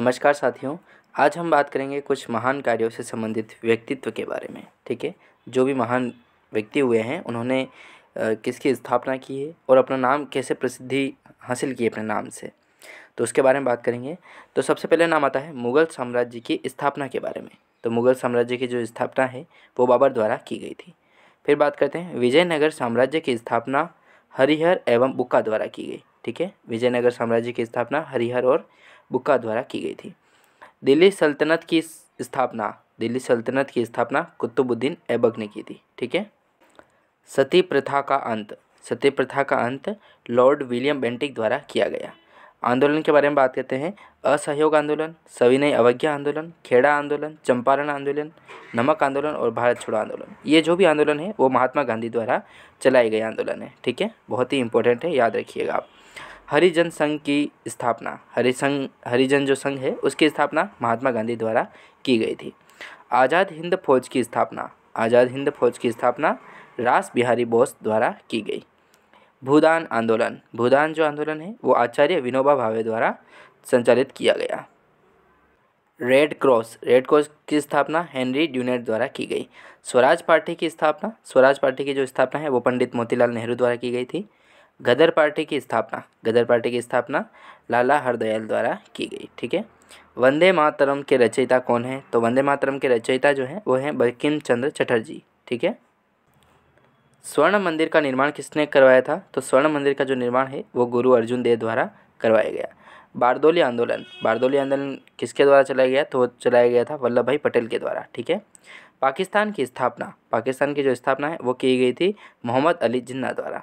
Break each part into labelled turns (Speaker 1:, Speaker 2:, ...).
Speaker 1: नमस्कार साथियों आज हम बात करेंगे कुछ महान कार्यों से संबंधित व्यक्तित्व के बारे में ठीक है जो भी महान व्यक्ति हुए हैं उन्होंने किसकी स्थापना की है और अपना नाम कैसे प्रसिद्धि हासिल की अपने नाम से तो उसके बारे में बात करेंगे तो सबसे पहले नाम आता है मुग़ल साम्राज्य की स्थापना के बारे में तो मुग़ल साम्राज्य की जो स्थापना है वो बाबर द्वारा की गई थी फिर बात करते हैं विजयनगर साम्राज्य की स्थापना हरिहर एवं बुक्का द्वारा की गई ठीक है विजयनगर साम्राज्य की स्थापना हरिहर और बुक्का द्वारा की गई थी दिल्ली सल्तनत की स्थापना दिल्ली सल्तनत की स्थापना कुतुबुद्दीन ऐबक ने की थी ठीक है सती प्रथा का अंत सती प्रथा का अंत लॉर्ड विलियम बेंटिक द्वारा किया गया आंदोलन के बारे में बात करते हैं असहयोग आंदोलन सविनय अवज्ञा आंदोलन खेड़ा आंदोलन चंपारण आंदोलन नमक आंदोलन और भारत छोड़ो आंदोलन ये जो भी आंदोलन है वो महात्मा गांधी द्वारा चलाए गए आंदोलन है ठीक है बहुत ही इंपॉर्टेंट है याद रखिएगा आप हरिजन संघ की स्थापना हरिसंघ हरिजन जो संघ है उसकी स्थापना महात्मा गांधी द्वारा की गई थी आज़ाद हिंद फौज की स्थापना आज़ाद हिंद फौज की स्थापना रास बिहारी बोस द्वारा की गई भूदान आंदोलन भूदान जो आंदोलन है वो आचार्य विनोबा भावे द्वारा संचालित किया गया रेड क्रॉस रेड क्रॉस की स्थापना हेनरी ड्यूनेट द्वारा की गई स्वराज पार्टी की स्थापना स्वराज पार्टी की जो स्थापना है वो पंडित मोतीलाल नेहरू द्वारा की गई थी गदर पार्टी की स्थापना गदर पार्टी की स्थापना लाला हरदयाल द्वारा की गई ठीक है वंदे मातरम के रचयिता कौन है तो वंदे मातरम के रचयिता जो है वो है बंकिम चंद्र चटर्जी ठीक है स्वर्ण मंदिर का निर्माण किसने करवाया था तो स्वर्ण मंदिर का जो निर्माण है वो गुरु अर्जुन देव द्वारा करवाया गया बारदोली आंदोलन बारदोली आंदोलन किसके द्वारा चलाया गया तो वो चलाया गया था वल्लभ भाई पटेल के द्वारा ठीक है पाकिस्तान की स्थापना पाकिस्तान की जो स्थापना है वो की गई थी मोहम्मद अली जिन्ना द्वारा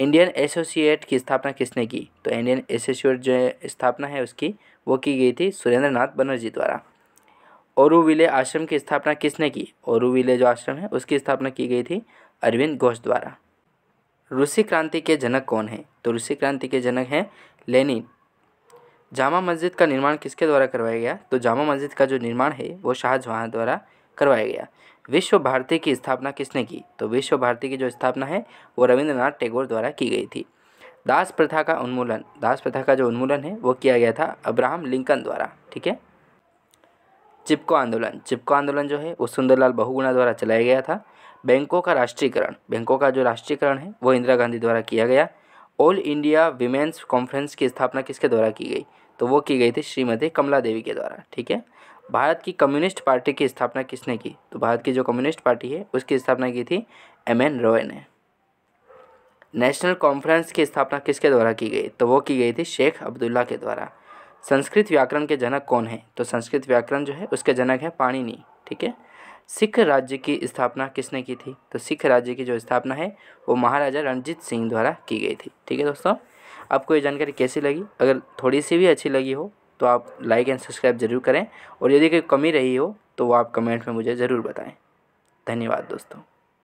Speaker 1: इंडियन एसोसिएट की स्थापना किसने की तो इंडियन एसोसिएट जो स्थापना है उसकी वो की गई थी सुरेंद्र नाथ बनर्जी द्वारा औरूविले आश्रम की स्थापना किसने की औरूविले जो आश्रम है उसकी स्थापना की गई थी अरविंद घोष द्वारा रूसी क्रांति के जनक कौन है तो रूसी क्रांति के जनक हैं लेनिन जामा मस्जिद का निर्माण किसके द्वारा करवाया गया तो जामा मस्जिद का जो निर्माण है वो शाहजहाँ द्वारा करवाया गया विश्व भारती की स्थापना किसने की तो विश्व भारती की जो स्थापना है वो रविंद्रनाथ टैगोर द्वारा की गई थी दास प्रथा का उन्मूलन दास प्रथा का जो उन्मूलन है वो किया गया था अब्राहम लिंकन द्वारा ठीक है चिपको आंदोलन चिपको आंदोलन जो है वो सुंदरलाल बहुगुणा द्वारा चलाया गया था बैंकों का राष्ट्रीयकरण बैंकों का जो राष्ट्रीयकरण है वो इंदिरा गांधी द्वारा किया गया ऑल इंडिया विमेंस कॉन्फ्रेंस की स्थापना किसके द्वारा की गई तो वो की गई थी श्रीमती कमला देवी के द्वारा ठीक है भारत की कम्युनिस्ट पार्टी की स्थापना किसने की तो भारत की जो कम्युनिस्ट पार्टी है उसकी स्थापना की थी एम एन रॉय ने नेशनल कॉन्फ्रेंस की स्थापना किसके द्वारा की गई तो वो की गई थी शेख अब्दुल्ला के द्वारा संस्कृत व्याकरण के जनक कौन है तो संस्कृत व्याकरण जो है उसके जनक है पाणिनी ठीक है सिख राज्य की स्थापना किसने की थी तो सिख राज्य की जो स्थापना है वो महाराजा रणजीत सिंह द्वारा की गई थी ठीक है दोस्तों आपको ये जानकारी कैसी लगी अगर थोड़ी सी भी अच्छी लगी हो तो आप लाइक एंड सब्सक्राइब जरूर करें और यदि कोई कमी रही हो तो वो आप कमेंट में मुझे ज़रूर बताएं धन्यवाद दोस्तों